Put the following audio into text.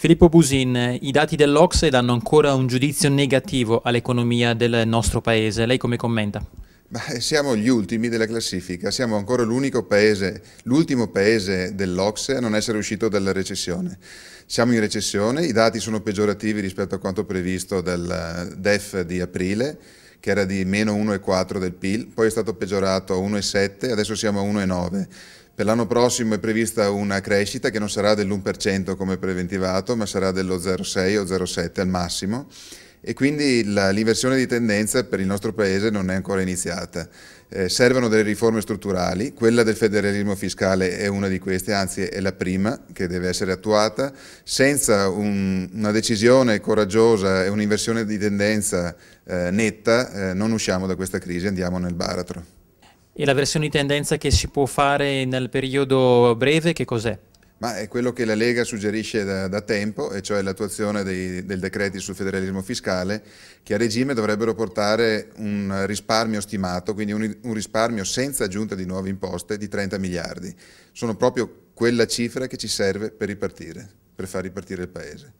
Filippo Busin, i dati dell'Ocse danno ancora un giudizio negativo all'economia del nostro paese. Lei come commenta? Beh, siamo gli ultimi della classifica, siamo ancora l'unico paese, l'ultimo paese dell'Ocse a non essere uscito dalla recessione. Siamo in recessione, i dati sono peggiorativi rispetto a quanto previsto dal eh, DEF di aprile, che era di meno 1,4 del PIL, poi è stato peggiorato a 1,7, adesso siamo a 1,9. Per l'anno prossimo è prevista una crescita che non sarà dell'1% come preventivato, ma sarà dello 0,6 o 0,7 al massimo e quindi l'inversione di tendenza per il nostro Paese non è ancora iniziata. Eh, servono delle riforme strutturali, quella del federalismo fiscale è una di queste, anzi è la prima che deve essere attuata, senza un, una decisione coraggiosa e un'inversione di tendenza eh, netta eh, non usciamo da questa crisi, andiamo nel baratro. E la versione di tendenza che si può fare nel periodo breve che cos'è? Ma è quello che la Lega suggerisce da, da tempo, e cioè l'attuazione dei, del decreti sul federalismo fiscale, che a regime dovrebbero portare un risparmio stimato, quindi un, un risparmio senza aggiunta di nuove imposte, di 30 miliardi. Sono proprio quella cifra che ci serve per ripartire, per far ripartire il Paese.